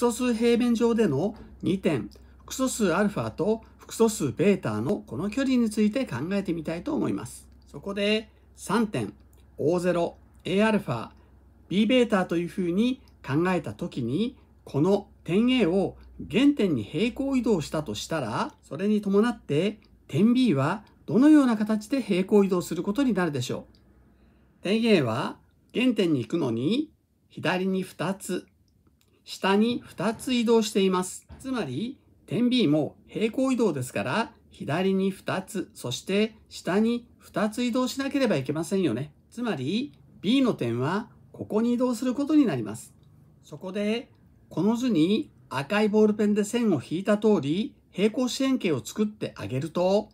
複素数平面上での2点複素数 α と複素数 β のこの距離について考えてみたいと思います。そこで3点 O0、Aα、Bβ というふうに考えた時にこの点 A を原点に平行移動したとしたらそれに伴って点 B はどのような形で平行移動することになるでしょう点 A は原点に行くのに左に2つ下に2つ移動しています。つまり、点 B も平行移動ですから、左に2つ、そして下に2つ移動しなければいけませんよね。つまり、B の点はここに移動することになります。そこで、この図に赤いボールペンで線を引いた通り、平行四辺形を作ってあげると、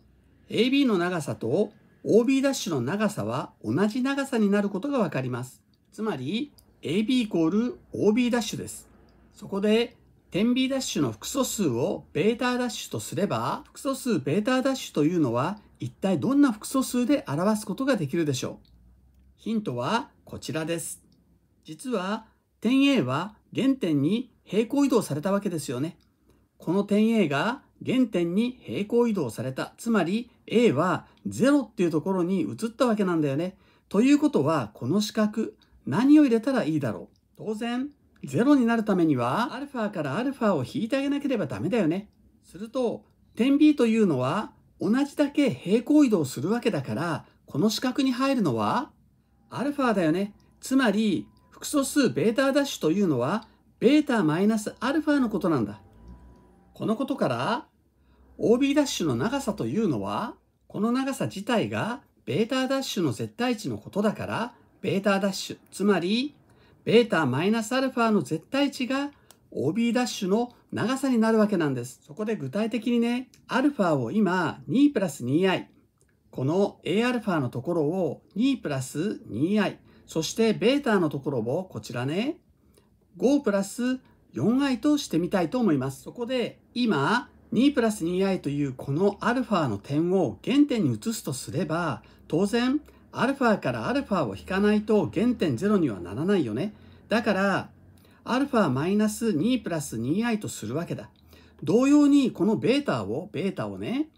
AB の長さと OB' ダッシュの長さは同じ長さになることがわかります。つまり、AB イコール OB' です。そこで、点 B' ダッシュの複素数を β' ダッシュとすれば、複素数 β' ダッシュというのは一体どんな複素数で表すことができるでしょうヒントはこちらです。実は点 A は原点に平行移動されたわけですよね。この点 A が原点に平行移動された。つまり A は0っていうところに移ったわけなんだよね。ということはこの四角何を入れたらいいだろう当然0になるためにはアルファからアルファを引いてあげなければダメだよね。すると点 B というのは同じだけ平行移動するわけだからこの四角に入るのはアルファだよね。つまり複素数ベータダッシュというのはベータマイナスアルファのことなんだ。このことから OB' ダッシュの長さというのはこの長さ自体がベータダッシュの絶対値のことだからベータダッシュつまりベータマイナスアルファの絶対値が OB ダッシュの長さになるわけなんです。そこで具体的にね、アルファを今2プラス 2i、この Aα のところを2プラス 2i、そしてベータのところをこちらね、5プラス 4i としてみたいと思います。そこで今、2プラス 2i というこの α の点を原点に移すとすれば、当然アルファからアルファを引かないと原点0にはならないよね。だから、アルファマイナス2プラス 2i とするわけだ。同様にこのベータを、ベータをね、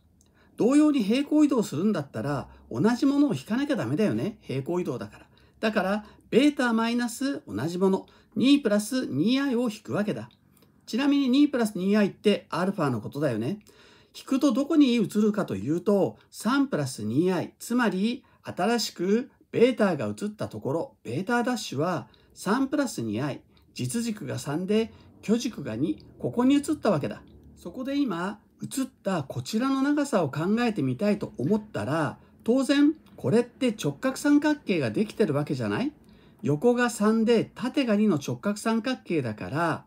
同様に平行移動するんだったら、同じものを引かなきゃダメだよね。平行移動だから。だから、ベータマイナス同じもの、2プラス 2i を引くわけだ。ちなみに2プラス 2i ってアルファのことだよね。引くとどこに移るかというと、3プラス 2i、つまり新しくベータが移ったところ、ベータダッシュは3プラス 2i、実軸が3で、虚軸が2、ここに移ったわけだ。そこで今、移ったこちらの長さを考えてみたいと思ったら、当然、これって直角三角形ができてるわけじゃない横が3で縦が2の直角三角形だから、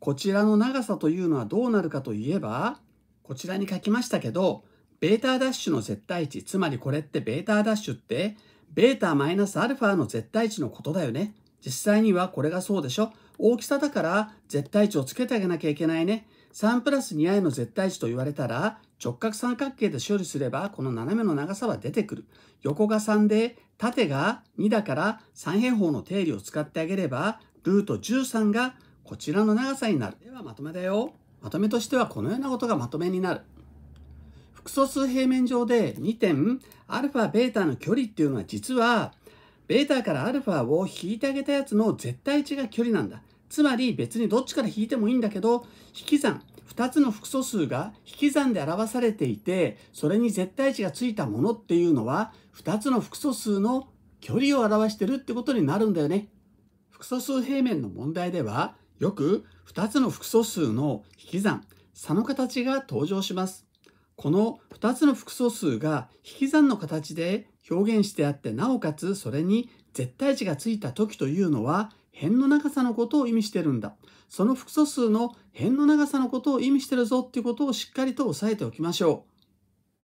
こちらの長さというのはどうなるかといえば、こちらに書きましたけど、ベータダッシュの絶対値、つまりこれってベータダッシュって、ベータマイナスアルファの絶対値のことだよね。実際にはこれがそうでしょ大きさだから絶対値をつけてあげなきゃいけないね。3プラス 2i の絶対値と言われたら、直角三角形で処理すれば、この斜めの長さは出てくる。横が3で、縦が2だから三平方の定理を使ってあげれば、ルート13がこちらの長さになる。ではまとめだよ。まとめとしてはこのようなことがまとめになる。複素数平面上で2点 α、β の距離っていうのは実は β から α を引いてあげたやつの絶対値が距離なんだ。つまり別にどっちから引いてもいいんだけど引き算2つの複素数が引き算で表されていてそれに絶対値がついたものっていうのは2つの複素数の距離を表してるってことになるんだよね。複素数平面の問題ではよく2つの複素数の引き算差の形が登場します。この2つの複素数が引き算の形で表現してあってなおかつそれに絶対値がついた時というのは辺の長さのことを意味してるんだ。その複素数の辺の長さのことを意味してるぞっていうことをしっかりと押さえておきましょう。